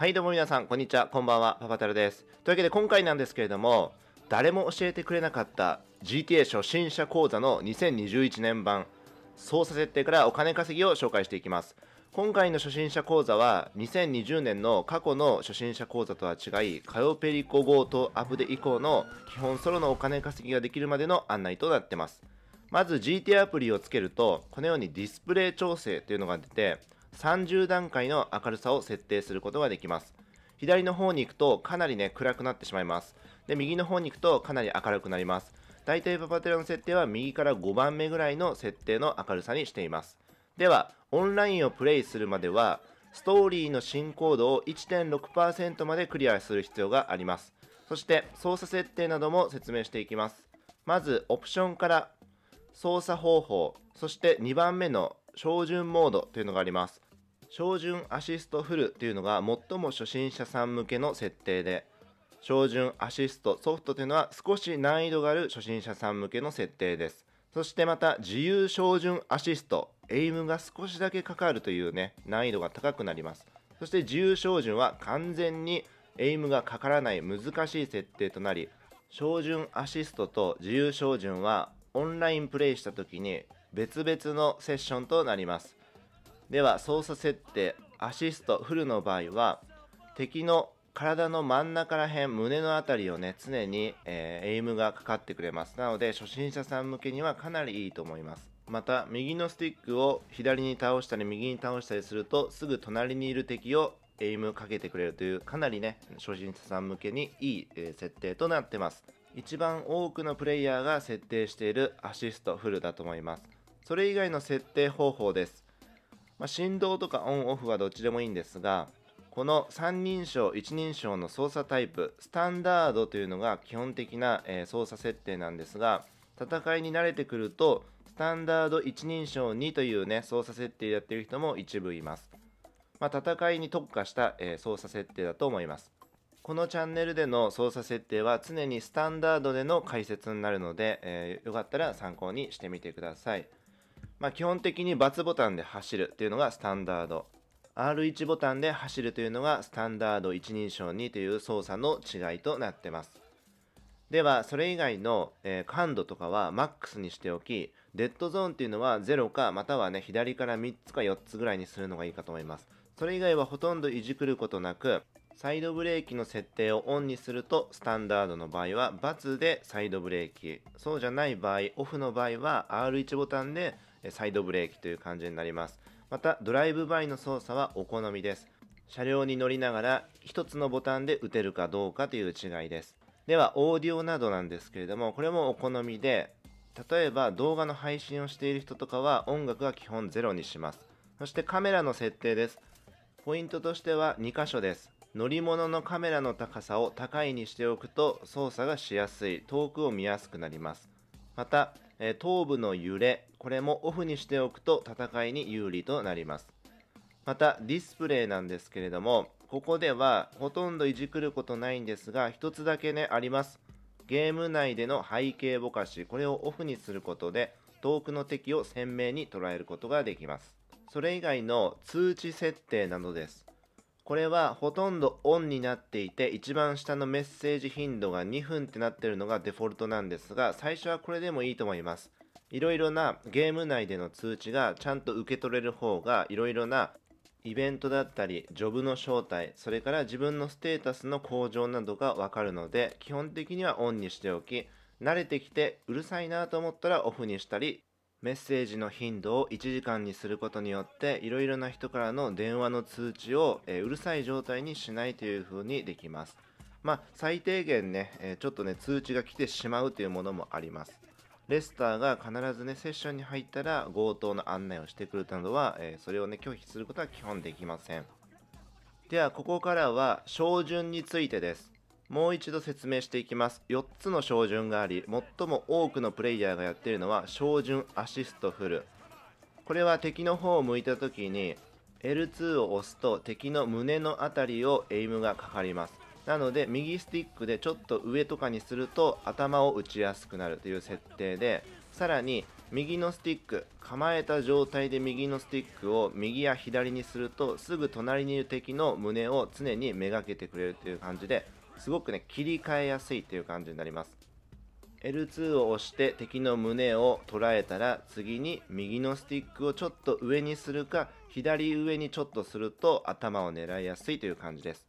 はい、どうも皆さん、こんにちは、こんばんは、パパタルです。というわけで今回なんですけれども、誰も教えてくれなかった GTA 初心者講座の2021年版、操作設定からお金稼ぎを紹介していきます。今回の初心者講座は、2020年の過去の初心者講座とは違い、カヨペリコ号とアプデ以降の基本ソロのお金稼ぎができるまでの案内となってます。まず GTA アプリをつけると、このようにディスプレイ調整というのが出て、30段階の明るさを設定することができます。左の方に行くとかなりね、暗くなってしまいます。で、右の方に行くとかなり明るくなります。大体パパテラの設定は右から5番目ぐらいの設定の明るさにしています。では、オンラインをプレイするまでは、ストーリーの進行度を1.6%までクリアする必要があります。そして操作設定なども説明していきます。まずオプションから操作方法、そして2番目の照準モードというのがあります。照準アシストフルっていうのが最も初心者さん向けの設定で照準アシストソフトというのは少し難易度がある初心者さん向けの設定ですそしてまた自由照準アシストエイムが少しだけかかるというね難易度が高くなりますそして自由照準は完全にエイムがかからない難しい設定となり照準アシストと自由照準はオンラインプレイした時に別々のセッションとなりますでは操作設定アシストフルの場合は敵の体の真ん中ら辺胸の辺りをね常に、えー、エイムがかかってくれますなので初心者さん向けにはかなりいいと思いますまた右のスティックを左に倒したり右に倒したりするとすぐ隣にいる敵をエイムかけてくれるというかなりね初心者さん向けにいい、えー、設定となってます一番多くのプレイヤーが設定しているアシストフルだと思いますそれ以外の設定方法ですまあ、振動とかオンオフはどっちでもいいんですがこの3人称一人称の操作タイプスタンダードというのが基本的な、えー、操作設定なんですが戦いに慣れてくるとスタンダード一人称2というね操作設定やってる人も一部います、まあ、戦いに特化した、えー、操作設定だと思いますこのチャンネルでの操作設定は常にスタンダードでの解説になるので、えー、よかったら参考にしてみてください。まあ、基本的に×ボタンで走るというのがスタンダード。R1 ボタンで走るというのがスタンダード一人称2という操作の違いとなってます。では、それ以外の、えー、感度とかは MAX にしておき、デッドゾーンっていうのは0か、またはね、左から3つか4つぐらいにするのがいいかと思います。それ以外はほとんどいじくることなく、サイドブレーキの設定をオンにすると、スタンダードの場合は×でサイドブレーキ、そうじゃない場合、オフの場合は R1 ボタンでサイドブレーキという感じになります。また、ドライブバイの操作はお好みです。車両に乗りながら1つのボタンで打てるかどうかという違いです。では、オーディオなどなんですけれども、これもお好みで、例えば動画の配信をしている人とかは音楽は基本ゼロにします。そしてカメラの設定です。ポイントとしては2箇所です。乗り物のカメラの高さを高いにしておくと操作がしやすい、遠くを見やすくなります。また、え頭部の揺れ、これもオフにしておくと戦いに有利となります。またディスプレイなんですけれども、ここではほとんどいじくることないんですが、一つだけね、あります。ゲーム内での背景ぼかし、これをオフにすることで、遠くの敵を鮮明に捉えることができます。それ以外の通知設定などです。これはほとんどオンになっていて一番下のメッセージ頻度が2分ってなってるのがデフォルトなんですが最初はこれでもいいと思いますいろいろなゲーム内での通知がちゃんと受け取れる方がいろいろなイベントだったりジョブの正体、それから自分のステータスの向上などがわかるので基本的にはオンにしておき慣れてきてうるさいなと思ったらオフにしたりメッセージの頻度を1時間にすることによっていろいろな人からの電話の通知を、えうるさい状態にしないというふうにできます。まあ最低限ね、えちょっとね通知が来てしまうというものもあります。レスターが必ずねセッションに入ったら強盗の案内をしてくるなどは、えそれをね拒否することは基本できません。ではここからは照準についてです。もう一度説明していきます4つの照準があり最も多くのプレイヤーがやっているのは照準アシストフルこれは敵の方を向いた時に L2 を押すと敵の胸の辺りをエイムがかかりますなので右スティックでちょっと上とかにすると頭を打ちやすくなるという設定でさらに右のスティック構えた状態で右のスティックを右や左にするとすぐ隣にいる敵の胸を常にめがけてくれるという感じですごくね、切り替えやすいていう感じになります。L2 を押して敵の胸を捉えたら次に右のスティックをちょっと上にするか左上にちょっとすると頭を狙いやすいという感じです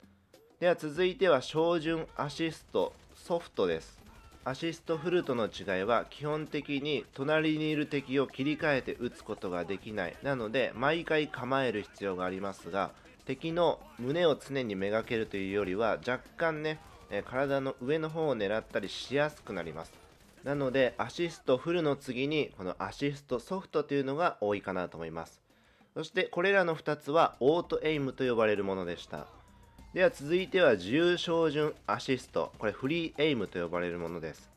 では続いては照準アシストソフトですアシストフルとの違いは基本的に隣にいる敵を切り替えて撃つことができないなので毎回構える必要がありますが敵の胸を常にめがけるというよりは若干ね、え体の上の方を狙ったりしやすくなりますなのでアシストフルの次にこのアシストソフトというのが多いかなと思いますそしてこれらの2つはオートエイムと呼ばれるものでしたでは続いては自由照準アシストこれフリーエイムと呼ばれるものです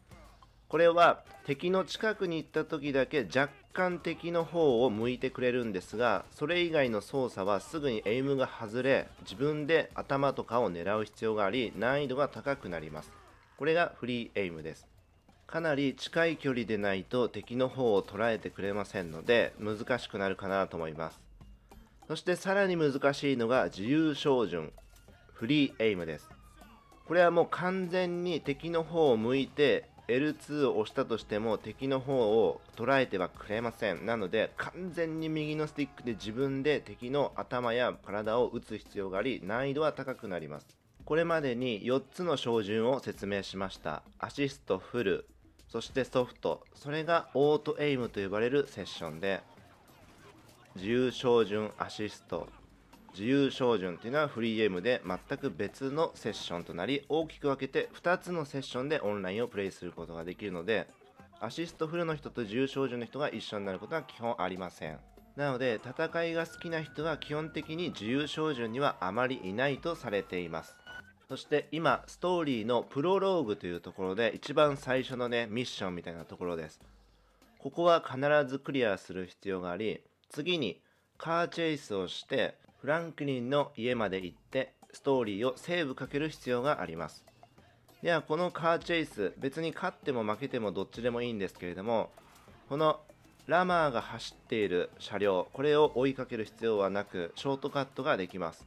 これは敵の近くに行った時だけ若干敵の方を向いてくれるんですがそれ以外の操作はすぐにエイムが外れ自分で頭とかを狙う必要があり難易度が高くなりますこれがフリーエイムですかなり近い距離でないと敵の方を捉えてくれませんので難しくなるかなと思いますそしてさらに難しいのが自由照準フリーエイムですこれはもう完全に敵の方を向いて L2 を押したとしても敵の方を捉えてはくれませんなので完全に右のスティックで自分で敵の頭や体を打つ必要があり難易度は高くなりますこれまでに4つの照準を説明しましたアシストフルそしてソフトそれがオートエイムと呼ばれるセッションで自由照準アシスト自由照準というのはフリーゲームで全く別のセッションとなり大きく分けて2つのセッションでオンラインをプレイすることができるのでアシストフルの人と自由照準の人が一緒になることは基本ありませんなので戦いが好きな人は基本的に自由照準にはあまりいないとされていますそして今ストーリーのプロローグというところで一番最初のねミッションみたいなところですここは必ずクリアする必要があり次にカーチェイスをしてフランクリンの家まで行ってストーリーをセーブかける必要がありますではこのカーチェイス別に勝っても負けてもどっちでもいいんですけれどもこのラマーが走っている車両これを追いかける必要はなくショートカットができます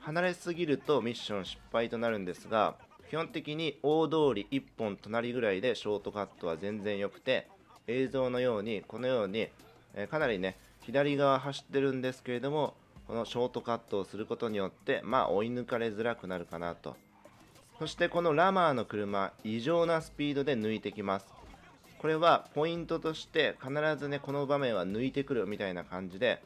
離れすぎるとミッション失敗となるんですが基本的に大通り1本隣ぐらいでショートカットは全然良くて映像のようにこのように、えかなりね左側走ってるんですけれどもこのショートカットをすることによって、まあ、追い抜かれづらくなるかなと。そしてこのラマーの車、異常なスピードで抜いてきます。これはポイントとして必ずね、この場面は抜いてくるみたいな感じで、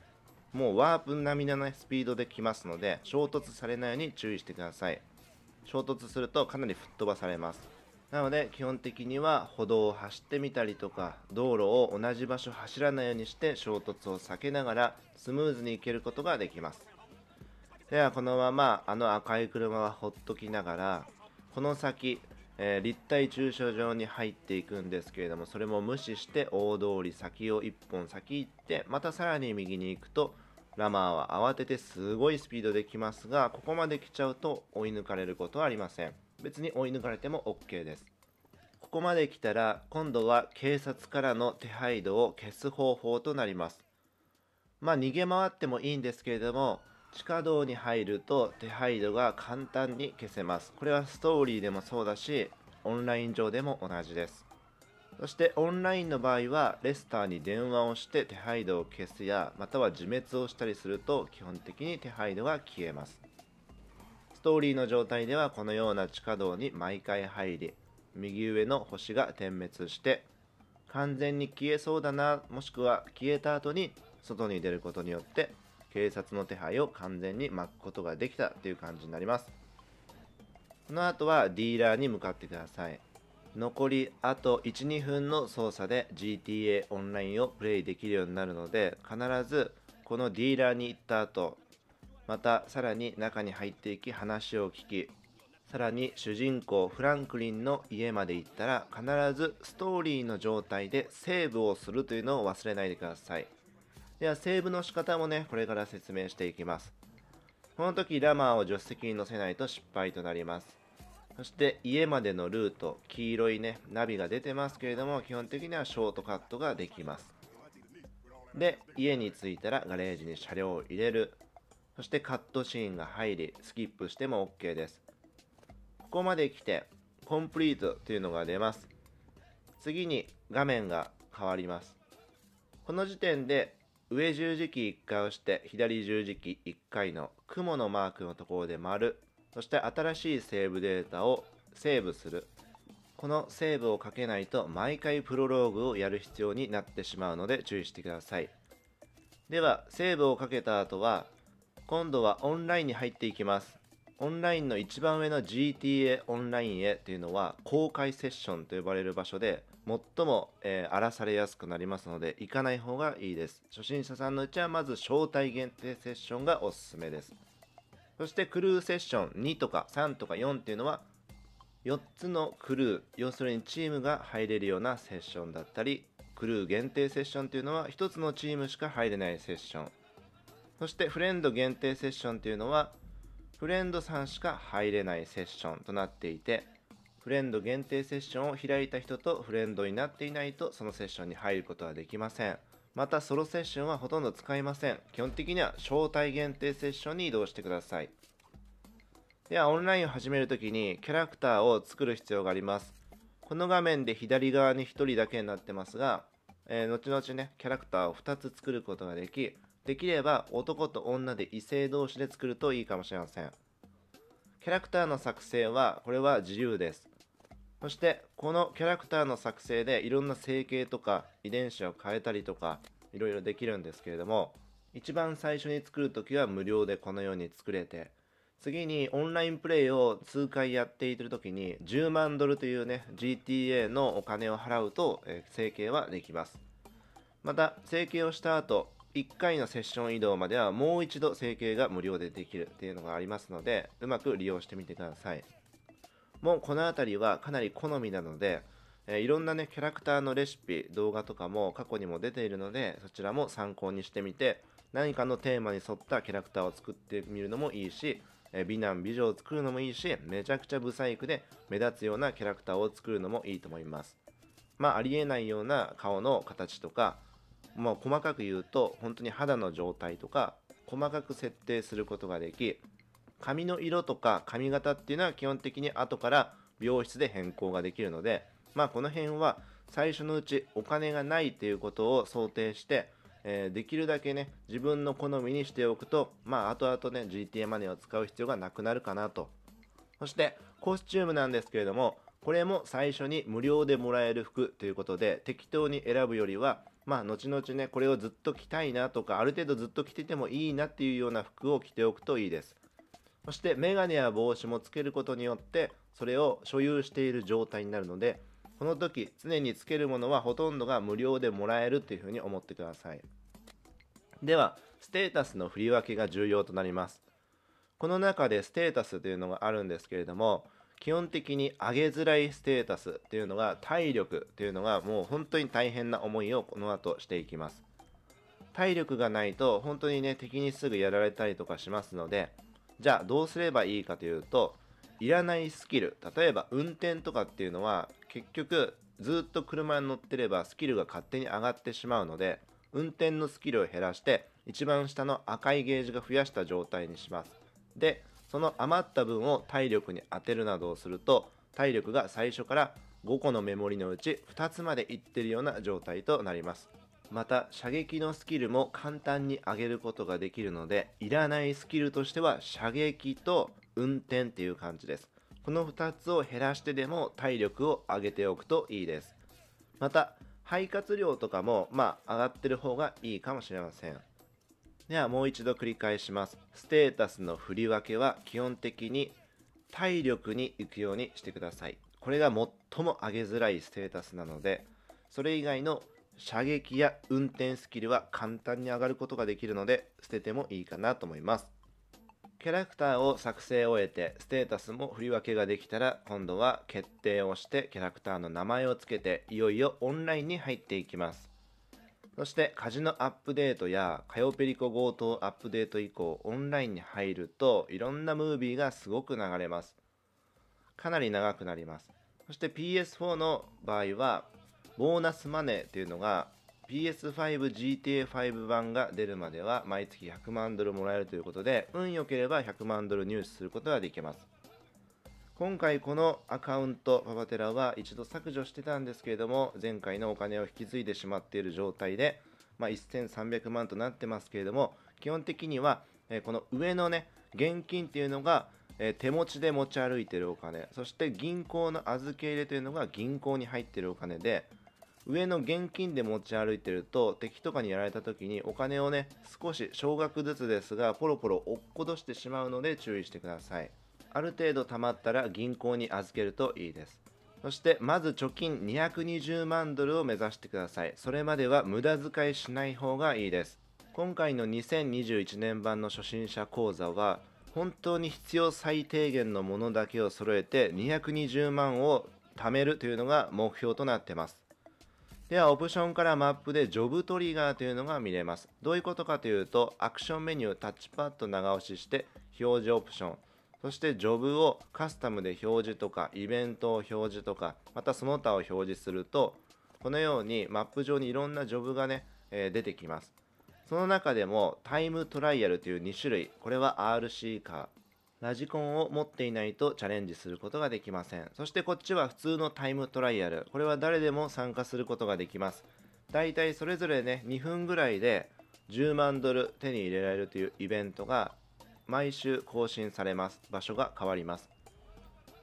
もうワープ並みのスピードで来ますので、衝突されないように注意してください。衝突するとかなり吹っ飛ばされます。なので基本的には歩道を走ってみたりとか道路を同じ場所走らないようにして衝突を避けながらスムーズに行けることができますではこのままあの赤い車はほっときながらこの先、えー、立体駐車場に入っていくんですけれどもそれも無視して大通り先を1本先行ってまたさらに右に行くとラマーは慌ててすごいスピードで来ますがここまで来ちゃうと追い抜かれることはありません別に追い抜かれても OK です。ここまで来たら今度は警察からの手配度を消す方法となります。まあ逃げ回ってもいいんですけれども、地下道に入ると手配度が簡単に消せます。これはストーリーでもそうだし、オンライン上でも同じです。そしてオンラインの場合は、レスターに電話をして手配度を消すや、または自滅をしたりすると基本的に手配度が消えます。ストーリーの状態ではこのような地下道に毎回入り、右上の星が点滅して、完全に消えそうだな、もしくは消えた後に外に出ることによって、警察の手配を完全に巻くことができたという感じになります。その後はディーラーに向かってください。残りあと1、2分の操作で GTA オンラインをプレイできるようになるので、必ずこのディーラーに行った後、またさらに中に入っていき話を聞きさらに主人公フランクリンの家まで行ったら必ずストーリーの状態でセーブをするというのを忘れないでくださいではセーブの仕方もねこれから説明していきますこの時ラマーを助手席に乗せないと失敗となりますそして家までのルート黄色いねナビが出てますけれども基本的にはショートカットができますで家に着いたらガレージに車両を入れるそしてカットシーンが入り、スキップしても OK です。ここまで来て、コンプリートというのが出ます。次に画面が変わります。この時点で上十字キー1回押して左十字キー1回の雲のマークのところで丸、そして新しいセーブデータをセーブする。このセーブをかけないと毎回プロローグをやる必要になってしまうので注意してください。では、セーブをかけた後は今度はオンラインに入っていきますオンラインの一番上の GTA オンラインへというのは公開セッションと呼ばれる場所で最も、えー、荒らされやすくなりますので行かない方がいいです初心者さんのうちはまず招待限定セッションがおすすめですそしてクルーセッション2とか3とか4っていうのは4つのクルー要するにチームが入れるようなセッションだったりクルー限定セッションというのは1つのチームしか入れないセッションそしてフレンド限定セッションというのはフレンドさんしか入れないセッションとなっていてフレンド限定セッションを開いた人とフレンドになっていないとそのセッションに入ることはできませんまたソロセッションはほとんど使いません基本的には招待限定セッションに移動してくださいではオンラインを始めるときにキャラクターを作る必要がありますこの画面で左側に1人だけになってますが、えー、後々ねキャラクターを2つ作ることができできれば男と女で異性同士で作るといいかもしれませんキャラクターの作成はこれは自由ですそしてこのキャラクターの作成でいろんな整形とか遺伝子を変えたりとかいろいろできるんですけれども一番最初に作る時は無料でこのように作れて次にオンラインプレイを数回やっている時に10万ドルというね GTA のお金を払うと整形はできますまた整形をした後1回のセッション移動まではもう一度整形が無料でできるっていうのがありますので、うまく利用してみてください。もうこの辺りはかなり好みなので、えー、いろんなね、キャラクターのレシピ、動画とかも過去にも出ているので、そちらも参考にしてみて、何かのテーマに沿ったキャラクターを作ってみるのもいいし、えー、美男美女を作るのもいいし、めちゃくちゃブサイクで目立つようなキャラクターを作るのもいいと思います。まあ、ありえないような顔の形とか、まあ、細かく言うと本当に肌の状態とか細かく設定することができ髪の色とか髪型っていうのは基本的に後から病室で変更ができるので、まあ、この辺は最初のうちお金がないっていうことを想定して、えー、できるだけね自分の好みにしておくと、まあ、後々ね GTA マネーを使う必要がなくなるかなとそしてコスチュームなんですけれどもこれも最初に無料でもらえる服ということで適当に選ぶよりはまあ、後々ね、これをずっと着たいなとか、ある程度ずっと着ててもいいなっていうような服を着ておくといいです。そして、メガネや帽子もつけることによって、それを所有している状態になるので、この時、常につけるものはほとんどが無料でもらえるというふうに思ってください。では、ステータスの振り分けが重要となります。この中でステータスというのがあるんですけれども、基本的に上げづらいステータスっていうのが体力っていうのがもう本当に大変な思いをこの後していきます体力がないと本当にね敵にすぐやられたりとかしますのでじゃあどうすればいいかというといらないスキル例えば運転とかっていうのは結局ずっと車に乗ってればスキルが勝手に上がってしまうので運転のスキルを減らして一番下の赤いゲージが増やした状態にしますでその余った分を体力に当てるなどをすると体力が最初から5個のメモリのうち2つまでいってるような状態となりますまた射撃のスキルも簡単に上げることができるのでいらないスキルとしては射撃と運転っていう感じですこの2つを減らしてでも体力を上げておくといいですまた肺活量とかもまあ上がってる方がいいかもしれませんではもう一度繰り返します。ステータスの振り分けは基本的に体力に行くようにしてください。これが最も上げづらいステータスなので、それ以外の射撃や運転スキルは簡単に上がることができるので、捨ててもいいかなと思います。キャラクターを作成を終えて、ステータスも振り分けができたら、今度は決定をして、キャラクターの名前を付けて、いよいよオンラインに入っていきます。そしてカジノアップデートやカヨペリコ強盗アップデート以降オンラインに入るといろんなムービーがすごく流れますかなり長くなりますそして PS4 の場合はボーナスマネーというのが PS5GTA5 版が出るまでは毎月100万ドルもらえるということで運良ければ100万ドル入手することができます今回このアカウント、パパテラは一度削除してたんですけれども、前回のお金を引き継いでしまっている状態で、まあ、1300万となってますけれども、基本的には、えこの上のね、現金っていうのが、え手持ちで持ち歩いてるお金、そして銀行の預け入れというのが銀行に入ってるお金で、上の現金で持ち歩いてると敵とかにやられた時にお金をね少し少額ずつですがポロポロ落っことしてしまうので注意してくださいある程度貯まったら銀行に預けるといいですそしてまず貯金220万ドルを目指してくださいそれまでは無駄遣いしない方がいいです今回の2021年版の初心者講座は本当に必要最低限のものだけを揃えて220万を貯めるというのが目標となってますではオプションからマップでジョブトリガーというのが見れます。どういうことかというと、アクションメニュータッチパッド長押しして、表示オプション、そしてジョブをカスタムで表示とかイベントを表示とかまたその他を表示するとこのようにマップ上にいろんなジョブがね、えー、出てきますその中でもタイムトライアルという2種類これは RC カーラジコンを持っていないとチャレンジすることができませんそしてこっちは普通のタイムトライアルこれは誰でも参加することができますだいたいそれぞれね2分ぐらいで10万ドル手に入れられるというイベントが毎週更新されます。場所が変わります。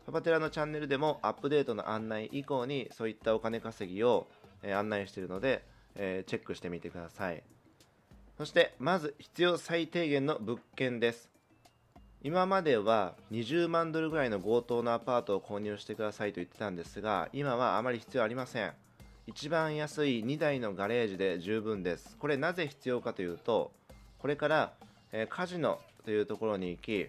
パパテラのチャンネルでもアップデートの案内以降にそういったお金稼ぎを、え案内しているので、えチェックしてみてください。そして、まず必要最低限の物件です。今までは20万ドルぐらいの強盗のアパートを購入してくださいと言ってたんですが、今はあまり必要ありません。一番安い2台のガレージで十分です。これなぜ必要かというと、これから、えー、カジノというところに行き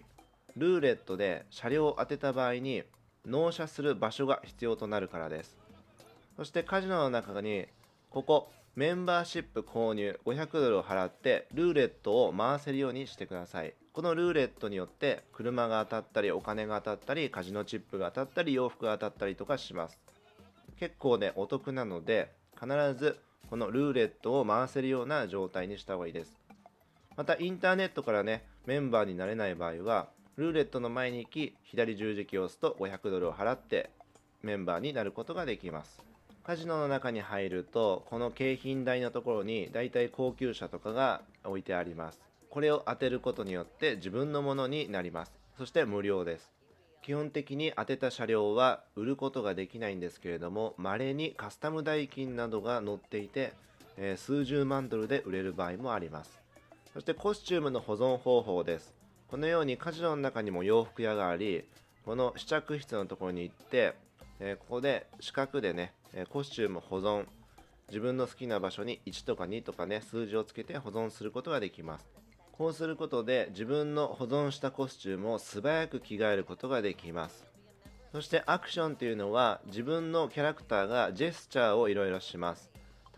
ルーレットで車両を当てた場合に納車する場所が必要となるからですそしてカジノの中にここメンバーシップ購入500ドルを払ってルーレットを回せるようにしてくださいこのルーレットによって車が当たったりお金が当たったりカジノチップが当たったり洋服が当たったりとかします結構ねお得なので必ずこのルーレットを回せるような状態にした方がいいですまたインターネットからねメンバーになれない場合はルーレットの前に行き左十字キーを押すと500ドルを払ってメンバーになることができますカジノの中に入るとこの景品台のところにだいたい高級車とかが置いてありますこれを当てることによって自分のものになりますそして無料です基本的に当てた車両は売ることができないんですけれども稀にカスタム代金などが載っていて、え数十万ドルで売れる場合もありますそしてコスチュームの保存方法です。このようにカジノの中にも洋服屋があり、この試着室のところに行って、えー、ここで四角でね、えコスチューム保存、自分の好きな場所に1とか2とかね、数字をつけて保存することができます。こうすることで自分の保存したコスチュームを素早く着替えることができます。そしてアクションというのは自分のキャラクターがジェスチャーをいろいろします。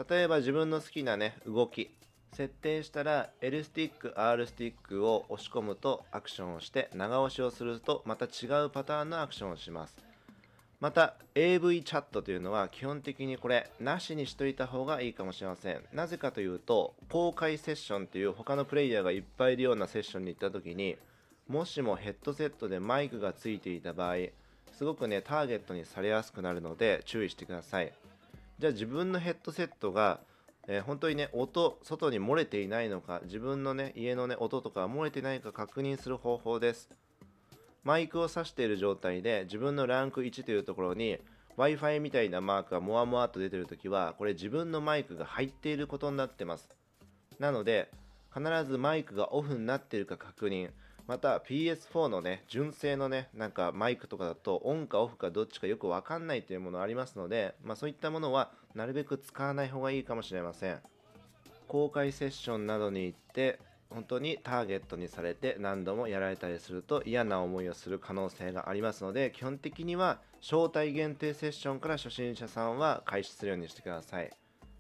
例えば自分の好きなね、動き、設定したら L スティック R スティックを押し込むとアクションをして長押しをするとまた違うパターンのアクションをしますまた AV チャットというのは基本的にこれなしにしといた方がいいかもしれませんなぜかというと公開セッションという他のプレイヤーがいっぱいいるようなセッションに行った時にもしもヘッドセットでマイクがついていた場合すごくねターゲットにされやすくなるので注意してくださいじゃあ自分のヘッドセットがえー、本当にね音外に漏れていないのか自分のね家のね音とか漏れてないか確認する方法ですマイクを挿している状態で自分のランク1というところに w i f i みたいなマークがモワモワっと出てる時はこれ自分のマイクが入っていることになってますなので必ずマイクがオフになっているか確認また PS4 のね純正のねなんかマイクとかだとオンかオフかどっちかよく分かんないというものありますので、まあ、そういったものはなるべく使わない方がいいかもしれません公開セッションなどに行って本当にターゲットにされて何度もやられたりすると嫌な思いをする可能性がありますので基本的には招待限定セッションから初心者さんは開始するようにしてください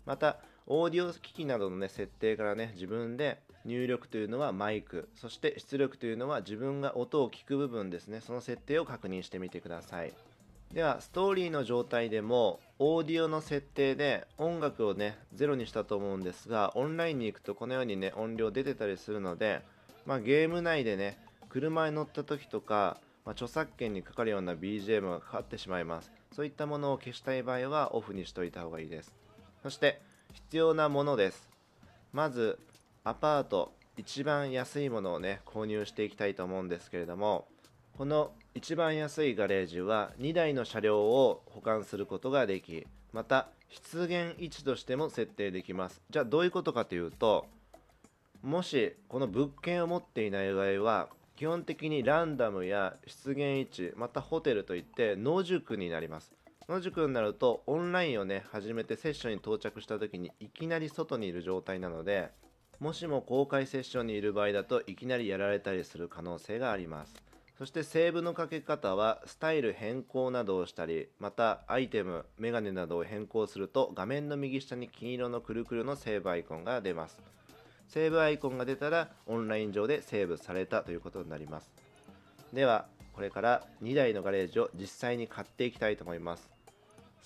またオーディオ機器などのね設定からね自分で入力というのはマイクそして出力というのは自分が音を聞く部分ですねその設定を確認してみてくださいではストーリーの状態でもオーディオの設定で音楽をねゼロにしたと思うんですがオンラインに行くとこのようにね音量出てたりするので、まあ、ゲーム内でね車に乗った時とか、まあ、著作権にかかるような BGM がかかってしまいますそういったものを消したい場合はオフにしといた方がいいですそして必要なものですまずアパート一番安いものをね購入していきたいと思うんですけれどもこの一番安いガレージは2台の車両を保管することができまた出現位置としても設定できますじゃあどういうことかというともしこの物件を持っていない場合は基本的にランダムや出現位置またホテルといって野宿になります野宿になるとオンラインをね始めてセッションに到着した時にいきなり外にいる状態なのでもしも公開セッションにいる場合だといきなりやられたりする可能性があります。そしてセーブのかけ方はスタイル変更などをしたりまたアイテムメガネなどを変更すると画面の右下に金色のくるくるのセーブアイコンが出ますセーブアイコンが出たらオンライン上でセーブされたということになりますではこれから2台のガレージを実際に買っていきたいと思います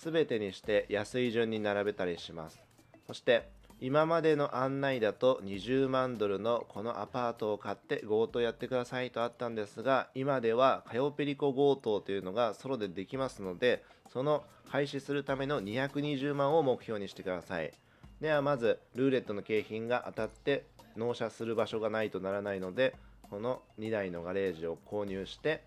全てにして安い順に並べたりしますそして今までの案内だと20万ドルのこのアパートを買って強盗やってくださいとあったんですが今ではカヨペリコ強盗というのがソロでできますのでその廃止するための220万を目標にしてくださいではまずルーレットの景品が当たって納車する場所がないとならないのでこの2台のガレージを購入して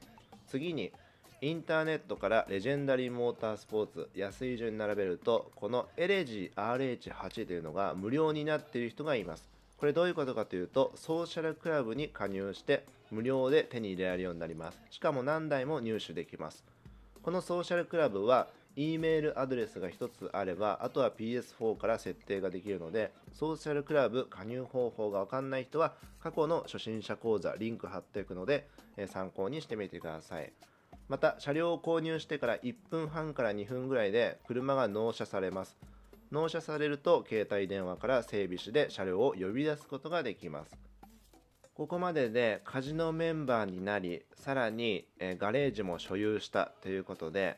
次にインターネットからレジェンダリーモータースポーツ安い順に並べるとこのエレジー RH8 というのが無料になっている人がいますこれどういうことかというとソーシャルクラブに加入して無料で手に入れられるようになりますしかも何台も入手できますこのソーシャルクラブは E メールアドレスが1つあればあとは PS4 から設定ができるのでソーシャルクラブ加入方法がわかんない人は過去の初心者講座リンク貼っておくので参考にしてみてくださいまた車両を購入してから1分半から2分ぐらいで車が納車されます納車されると携帯電話から整備士で車両を呼び出すことができますここまででカジノメンバーになりさらに、えガレージも所有したということで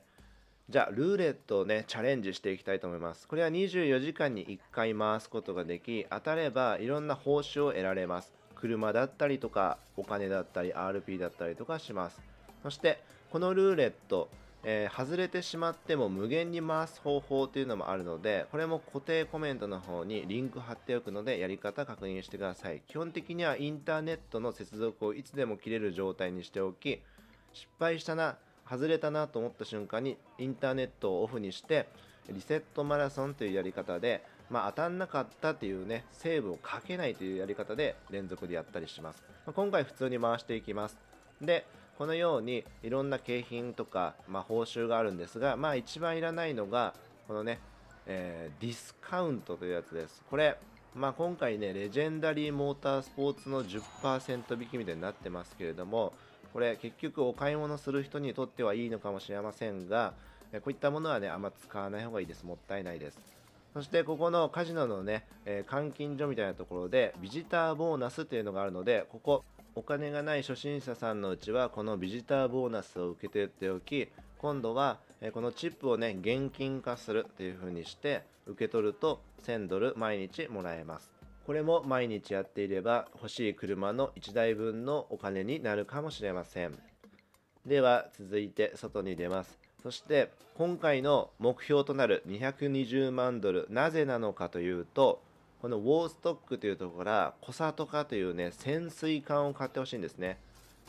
じゃあルーレットをねチャレンジしていきたいと思いますこれは24時間に1回回すことができ当たればいろんな報酬を得られます車だったりとかお金だったり RP だったりとかしますそしてこのルーレット、えー、外れてしまっても無限に回す方法というのもあるのでこれも固定コメントの方にリンク貼っておくのでやり方確認してください基本的にはインターネットの接続をいつでも切れる状態にしておき失敗したな外れたなと思った瞬間にインターネットをオフにしてリセットマラソンというやり方で、まあ、当たんなかったというねセーブをかけないというやり方で連続でやったりします、まあ、今回普通に回していきますでこのようにいろんな景品とか、まあ、報酬があるんですが、まあ、一番いらないのがこのね、えー、ディスカウントというやつですこれ、まあ、今回ねレジェンダリーモータースポーツの10%引きみたいになってますけれどもこれ結局お買い物する人にとってはいいのかもしれませんがこういったものはねあんま使わない方がいいですもったいないですそしてここのカジノのね、えー、監禁所みたいなところでビジターボーナスというのがあるのでここお金がない初心者さんのうちはこのビジターボーナスを受けてっておき今度はこのチップをね現金化するっていう風にして受け取ると1000ドル毎日もらえますこれも毎日やっていれば欲しい車の1台分のお金になるかもしれませんでは続いて外に出ますそして今回の目標となる220万ドルなぜなのかというとこのウォーストックというところからコサトカというね潜水艦を買ってほしいんですね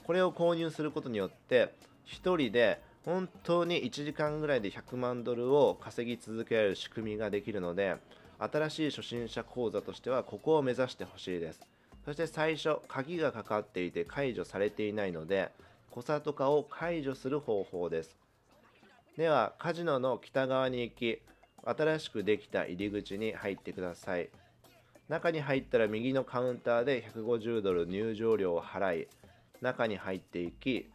これを購入することによって1人で本当に1時間ぐらいで100万ドルを稼ぎ続けられる仕組みができるので新しい初心者講座としてはここを目指してほしいですそして最初鍵がかかっていて解除されていないのでコサトカを解除する方法ですではカジノの北側に行き新しくできた入り口に入ってください中に入ったら右のカウンターで150ドル入場料を払い中に入っていき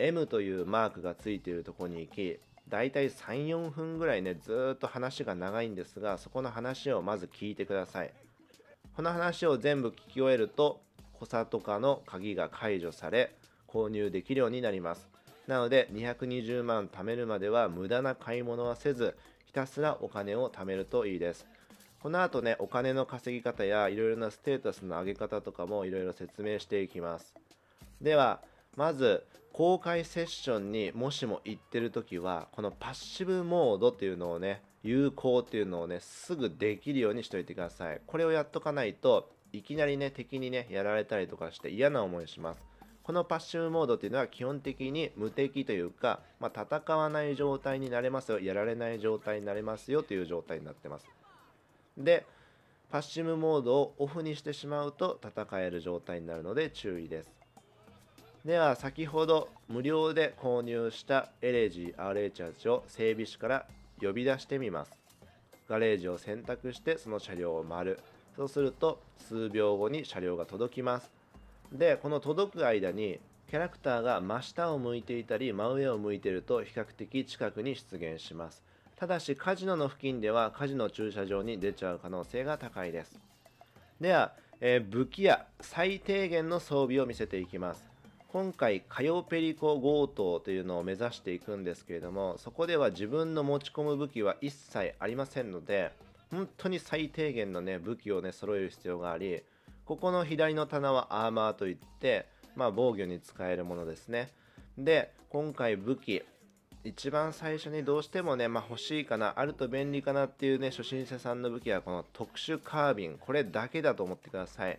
M というマークがついているとこに行きだいたい34分ぐらいねずっと話が長いんですがそこの話をまず聞いてくださいこの話を全部聞き終えるとコさとかの鍵が解除され購入できるようになりますなので220万貯めるまでは無駄な買い物はせずひたすらお金を貯めるといいですこの後ね、お金の稼ぎ方やいろいろなステータスの上げ方とかもいろいろ説明していきます。では、まず、公開セッションにもしも行ってる時は、このパッシブモードっていうのをね、有効っていうのをね、すぐできるようにしておいてください。これをやっとかないといきなりね、敵にね、やられたりとかして嫌な思いします。このパッシブモードっていうのは基本的に無敵というか、まあ、戦わない状態になれますよ、やられない状態になれますよという状態になってます。でパッシブモードをオフにしてしまうと戦える状態になるので注意ですでは先ほど無料で購入したエレジー RH8 を整備士から呼び出してみますガレージを選択してその車両を丸そうすると数秒後に車両が届きますでこの届く間にキャラクターが真下を向いていたり真上を向いていると比較的近くに出現しますただしカジノの付近ではカジノ駐車場に出ちゃう可能性が高いです。では、えー、武器や最低限の装備を見せていきます。今回、カヨペリコ強盗というのを目指していくんですけれども、そこでは自分の持ち込む武器は一切ありませんので、本当に最低限のね、武器をね、揃える必要があり、ここの左の棚はアーマーといって、まあ防御に使えるものですね。で、今回武器、一番最初にどうしてもね、まあ、欲しいかなあると便利かなっていうね初心者さんの武器はこの特殊カービンこれだけだと思ってください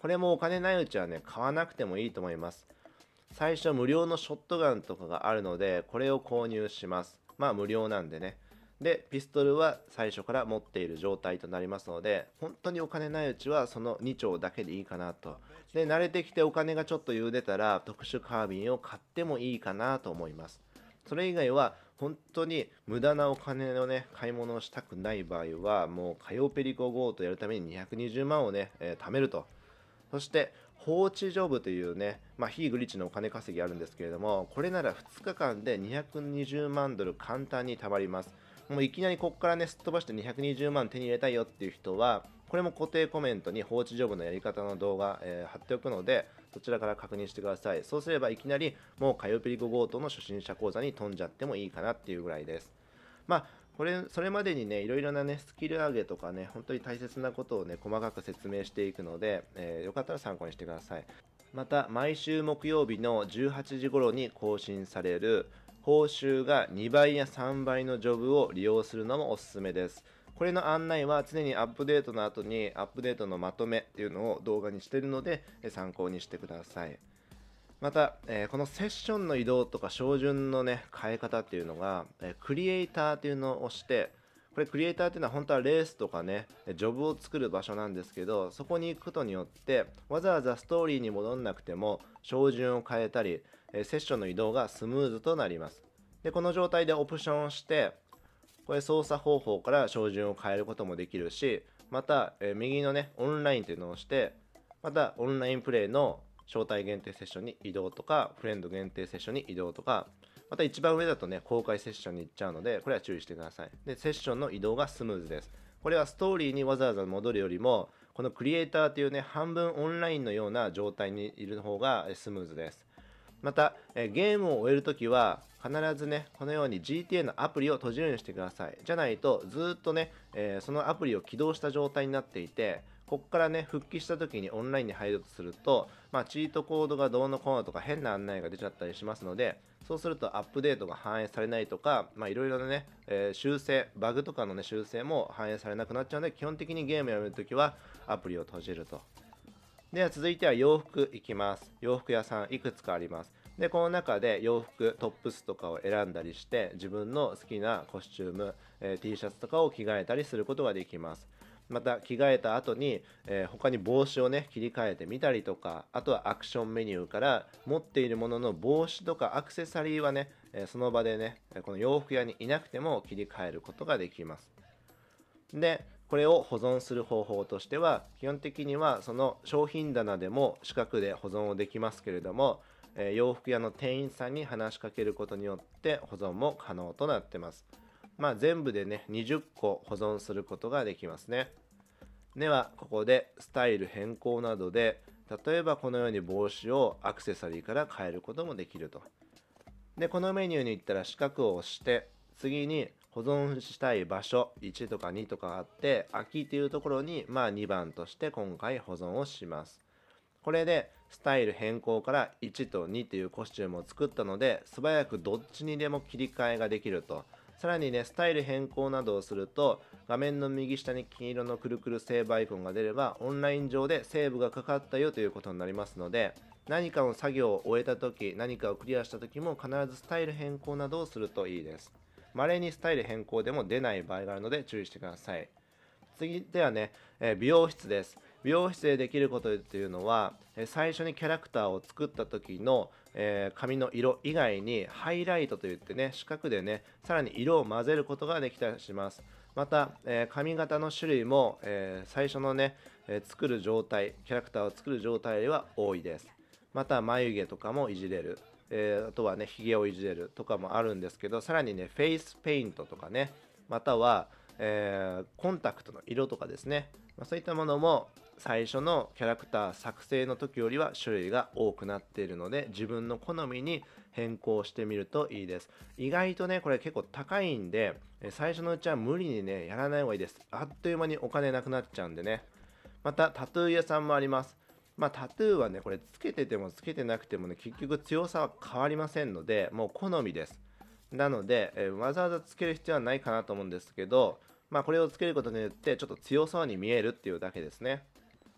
これもお金ないうちはね買わなくてもいいと思います最初無料のショットガンとかがあるのでこれを購入しますまあ無料なんでねでピストルは最初から持っている状態となりますので本当にお金ないうちはその2丁だけでいいかなとで慣れてきてお金がちょっとゆうでたら特殊カービンを買ってもいいかなと思いますそれ以外は本当に無駄なお金のね買い物をしたくない場合はもう火曜ペリコ GO とやるために220万をね、えー、貯めるとそして放置ジョブというね、まあ、非グリッチのお金稼ぎあるんですけれどもこれなら2日間で220万ドル簡単に貯まりますもういきなりここからねすっ飛ばして220万手に入れたいよっていう人はこれも固定コメントに放置ジョブのやり方の動画、えー、貼っておくのでそちらから確認してください。そうすればいきなりもう火曜日リコ強盗の初心者講座に飛んじゃってもいいかなっていうぐらいです。まあこれそれまでにねいろいろなねスキル上げとかね本当に大切なことをね細かく説明していくので、えー、よかったら参考にしてくださいまた毎週木曜日の18時頃に更新される報酬が2倍や3倍のジョブを利用するのもおすすめですこれの案内は常にアップデートの後にアップデートのまとめっていうのを動画にしてるので参考にしてください。また、えー、このセッションの移動とか照準のね変え方っていうのが、えー、クリエイターっていうのを押してこれクリエイターっていうのは本当はレースとかねジョブを作る場所なんですけどそこに行くことによってわざわざストーリーに戻んなくても照準を変えたり、えセッションの移動がスムーズとなりますでこの状態でオプションをしてこれ操作方法から照準を変えることもできるし、また、え右のね、オンラインっていうのを押して、またオンラインプレイの招待限定セッションに移動とか、フレンド限定セッションに移動とか、また一番上だとね、公開セッションに行っちゃうので、これは注意してください。で、セッションの移動がスムーズです。これはストーリーにわざわざ戻るよりも、このクリエイターというね、半分オンラインのような状態にいる方がスムーズです。また、えゲームを終えるときは、必ずね、このように GTA のアプリを閉じるようにしてください。じゃないと、ずっとね、えー、そのアプリを起動した状態になっていて、こっからね、復帰した時にオンラインに入ろうとすると、まあ、チートコードがどうのこうのとか変な案内が出ちゃったりしますので、そうするとアップデートが反映されないとか、まあ、いろいろなね、えー、修正、バグとかのね、修正も反映されなくなっちゃうので、基本的にゲームやめるときは、アプリを閉じるとでは続いては洋服いきます。洋服屋さんいくつかあります。で、この中で洋服、トップスとかを選んだりして、自分の好きなコスチューム、えー、T シャツとかを着替えたりすることができます。また着替えた後に、えー、他に帽子をね切り替えてみたりとかあとはアクションメニューから持っているものの帽子とかアクセサリーはね、えー、その場でねこの洋服屋にいなくても切り替えることができますでこれを保存する方法としては基本的にはその商品棚でも四角で保存をできますけれども、えー、洋服屋の店員さんに話しかけることによって保存も可能となってますまあ全部でね20個保存することができますねではここでスタイル変更などで例えばこのように帽子をアクセサリーから変えることもできるとでこのメニューに行ったら四角を押して次に保存したい場所1とか2とかあって空きっていうところにまあ2番として今回保存をしますこれでスタイル変更から1と2というコスチュームを作ったので素早くどっちにでも切り替えができるとさらにねスタイル変更などをすると画面の右下に金色のくるくるセーブアイコンが出ればオンライン上でセーブがかかったよということになりますので何かの作業を終えた時何かをクリアした時も必ずスタイル変更などをするといいです稀にスタイル変更でも出ない場合があるので注意してください。次ではね、え美容室です。美容室でできることというのは、え最初にキャラクターを作った時の、えー、髪の色以外にハイライトといってね、四角でね、さらに色を混ぜることができたりします。また、えー、髪型の種類も、えー、最初のね、え作る状態、キャラクターを作る状態よりは多いです。また眉毛とかもいじれる。えー、あとはね、ひげをいじれるとかもあるんですけど、さらにね、フェイスペイントとかね、または、えー、コンタクトの色とかですね、まあ、そういったものも最初のキャラクター作成の時よりは種類が多くなっているので自分の好みに変更してみるといいです意外とねこれ結構高いんで最初のうちは無理にねやらない方がいいですあっという間にお金なくなっちゃうんでねまたタトゥー屋さんもありますまあ、タトゥーはねこれつけててもつけてなくてもね結局強さは変わりませんのでもう好みですなので、えわざわざつける必要はないかなと思うんですけど、まあ、これをつけることによってちょっと強そうに見えるっていうだけですね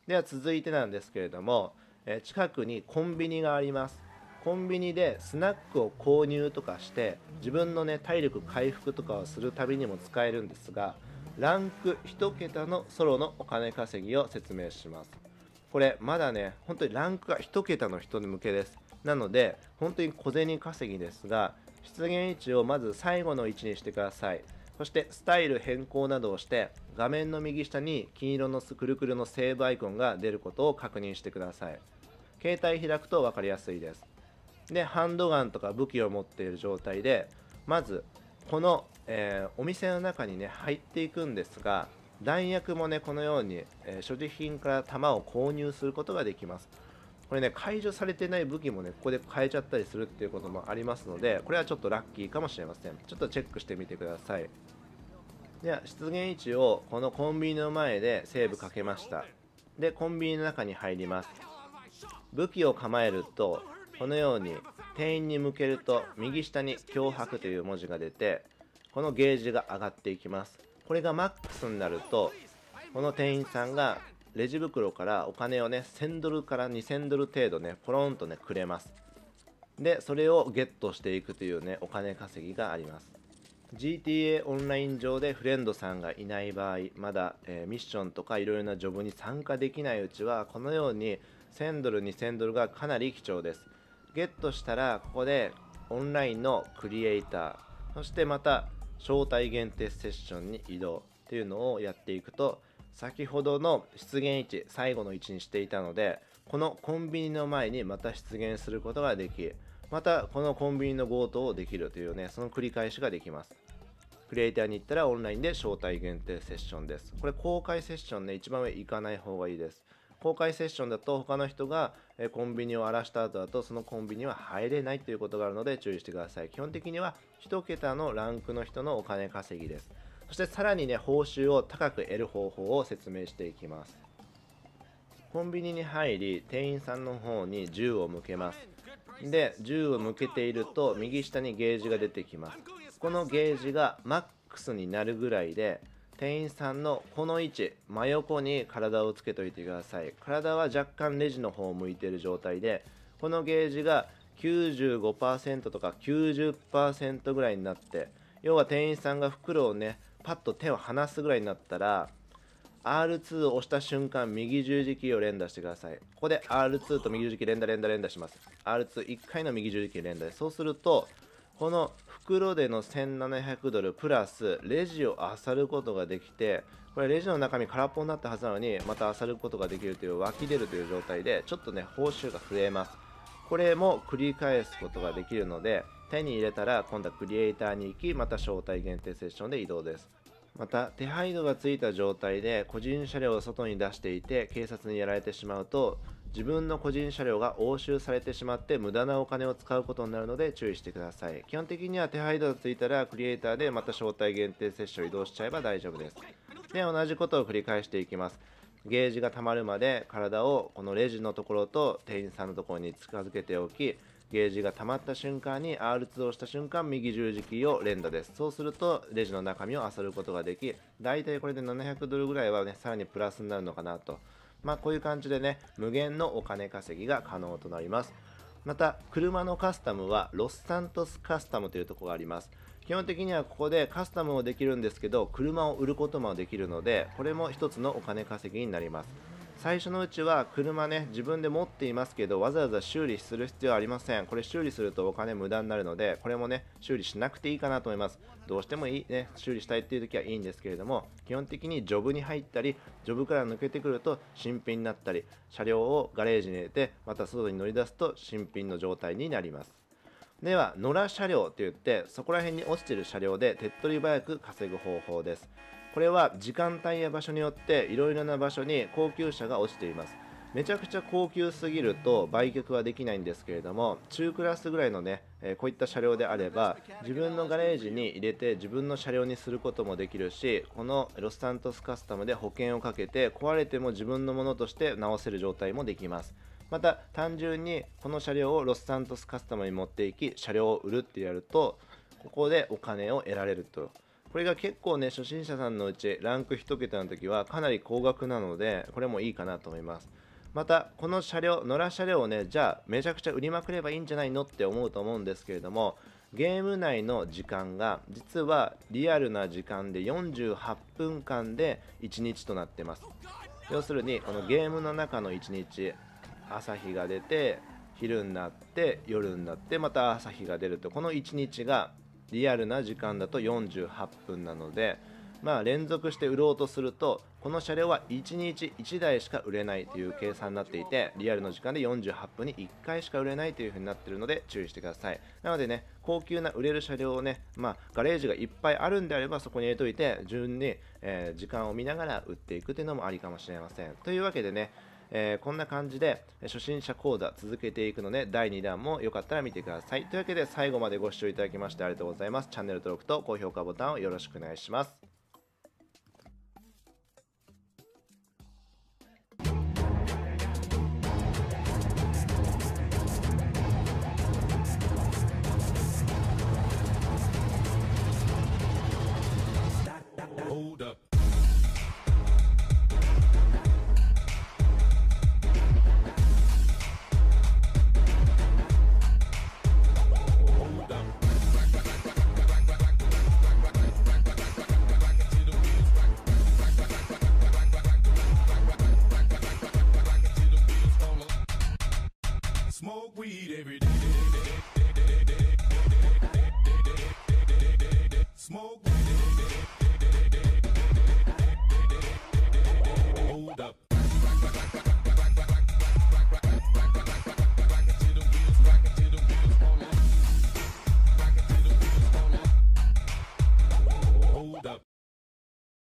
では続いてなんですけれども、え近くにコンビニがありますコンビニでスナックを購入とかして自分のね体力回復とかをするたびにも使えるんですがランク1桁のソロのお金稼ぎを説明しますこれまだね、本当にランクが1桁の人向けです。なので、本当に小銭稼ぎですが、出現位置をまず最後の位置にしてください。そして、スタイル変更などをして、画面の右下に金色のくるくるのセーブアイコンが出ることを確認してください。携帯開くと分かりやすいです。で、ハンドガンとか武器を持っている状態で、まず、この、えー、お店の中にね、入っていくんですが、弾薬もねこのように、えー、所持品から弾を購入することができますこれね解除されてない武器もねここで変えちゃったりするっていうこともありますのでこれはちょっとラッキーかもしれませんちょっとチェックしてみてくださいでは出現位置をこのコンビニの前でセーブかけましたでコンビニの中に入ります武器を構えるとこのように店員に向けると右下に脅迫という文字が出てこのゲージが上がっていきますこれがマックスになるとこの店員さんがレジ袋からお金をね1000ドルから2000ドル程度ねポロンとねくれますでそれをゲットしていくというねお金稼ぎがあります GTA オンライン上でフレンドさんがいない場合まだ、えー、ミッションとかいろいろなジョブに参加できないうちはこのように1000ドル2000ドルがかなり貴重ですゲットしたらここでオンラインのクリエイターそしてまた招待限定セッションに移動っていうのをやっていくと先ほどの出現位置最後の位置にしていたのでこのコンビニの前にまた出現することができまたこのコンビニの強盗をできるというねその繰り返しができますクリエイターに行ったらオンラインで招待限定セッションですこれ公開セッションね一番上行かない方がいいです公開セッションだと他の人がえコンビニを荒らした後だとそのコンビニは入れないということがあるので注意してください基本的には1桁のランクの人のお金稼ぎですそしてさらにね報酬を高く得る方法を説明していきますコンビニに入り店員さんの方に銃を向けますで銃を向けていると右下にゲージが出てきますこのゲージがマックスになるぐらいで店員さんのこの位置真横に体をつけといてください体は若干レジの方を向いている状態でこのゲージが95%とか90%ぐらいになって要は店員さんが袋をねパッと手を離すぐらいになったら R2 を押した瞬間右十字キーを連打してくださいここで R2 と右十字キー連打連打連打します R21 回の右十字キー連打でそうするとこの袋での1700ドルプラスレジを漁ることができてこれレジの中身空っぽになったはずなのにまた漁ることができるという湧き出るという状態でちょっとね報酬が増えますこれも繰り返すことができるので手に入れたら今度はクリエイターに行きまた招待限定セッションで移動ですまた手配度がついた状態で個人車両を外に出していて警察にやられてしまうと自分の個人車両が押収されてしまって無駄なお金を使うことになるので注意してください基本的には手配度がついたらクリエイターでまた招待限定セッション移動しちゃえば大丈夫ですで同じことを繰り返していきますゲージが溜まるまで体をこのレジのところと店員さんのところに近づけておきゲージが溜まった瞬間に R2 をした瞬間右十字キーを連打ですそうするとレジの中身を漁ることができ大体これで700ドルぐらいはねさらにプラスになるのかなとまあ、こういう感じでね、無限のお金稼ぎが可能となります。また、車のカスタムはロスサントスカスタムというところがあります。基本的にはここでカスタムもできるんですけど、車を売ることもできるので、これも一つのお金稼ぎになります。最初のうちは車ね自分で持っていますけどわざわざ修理する必要はありませんこれ修理するとお金無駄になるのでこれもね修理しなくていいかなと思いますどうしてもいいね修理したいっていう時はいいんですけれども基本的にジョブに入ったりジョブから抜けてくると新品になったり車両をガレージに入れてまた外に乗り出すと新品の状態になりますでは野良車両といってそこら辺に落ちてる車両で手っ取り早く稼ぐ方法ですこれは時間帯や場所によっていろいろな場所に高級車が落ちていますめちゃくちゃ高級すぎると売却はできないんですけれども中クラスぐらいのね、えこういった車両であれば自分のガレージに入れて自分の車両にすることもできるしこのロスサントスカスタムで保険をかけて壊れても自分のものとして直せる状態もできますまた単純にこの車両をロスサントスカスタムに持っていき車両を売るってやるとここでお金を得られるとこれが結構ね初心者さんのうちランク1桁の時はかなり高額なのでこれもいいかなと思いますまたこの車両野良車両をねじゃあめちゃくちゃ売りまくればいいんじゃないのって思うと思うんですけれどもゲーム内の時間が実はリアルな時間で48分間で1日となってます要するにこのゲームの中の1日朝日が出て昼になって夜になってまた朝日が出るとこの1日がリアルな時間だと48分なのでまあ連続して売ろうとするとこの車両は1日1台しか売れないという計算になっていてリアルの時間で48分に1回しか売れないという風になっているので注意してくださいなのでね高級な売れる車両をね、まあ、ガレージがいっぱいあるんであればそこに入れておいて順に、えー、時間を見ながら売っていくというのもありかもしれませんというわけでねえー、こんな感じで初心者講座続けていくので第2弾もよかったら見てくださいというわけで最後までご視聴いただきましてありがとうございますチャンネル登録と高評価ボタンをよろしくお願いします